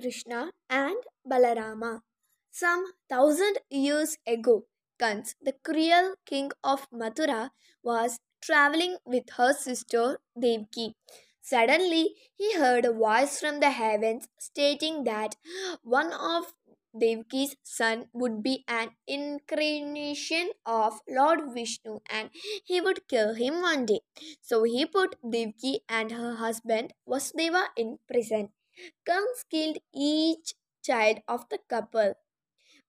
Krishna and Balarama. Some thousand years ago, Kans, the cruel king of Mathura, was traveling with her sister Devki. Suddenly, he heard a voice from the heavens stating that one of Devki's son would be an incarnation of Lord Vishnu and he would kill him one day. So he put Devki and her husband Vasudeva in prison. Kans killed each child of the couple.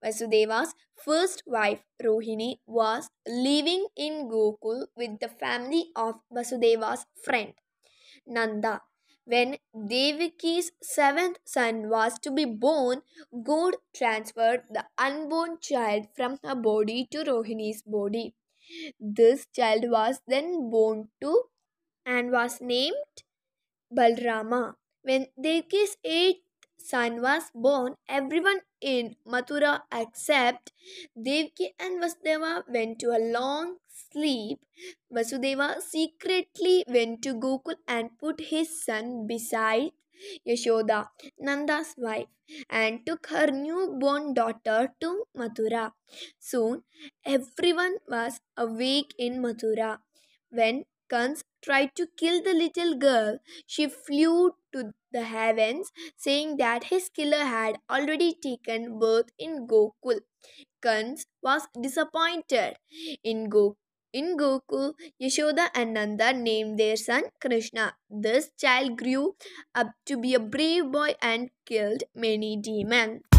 Vasudeva's first wife Rohini was living in Gokul with the family of Vasudeva's friend Nanda. When Devaki's seventh son was to be born, God transferred the unborn child from her body to Rohini's body. This child was then born to and was named Balrama. When Devki's eighth son was born, everyone in Mathura except Devki and Vasudeva went to a long sleep. Vasudeva secretly went to Gokul and put his son beside Yashoda, Nanda's wife, and took her newborn daughter to Mathura. Soon, everyone was awake in Mathura. When guns tried to kill the little girl, she flew to the heavens, saying that his killer had already taken birth in Gokul. Kans was disappointed. In, Go- in Gokul, Yashoda and Nanda named their son Krishna. This child grew up to be a brave boy and killed many demons.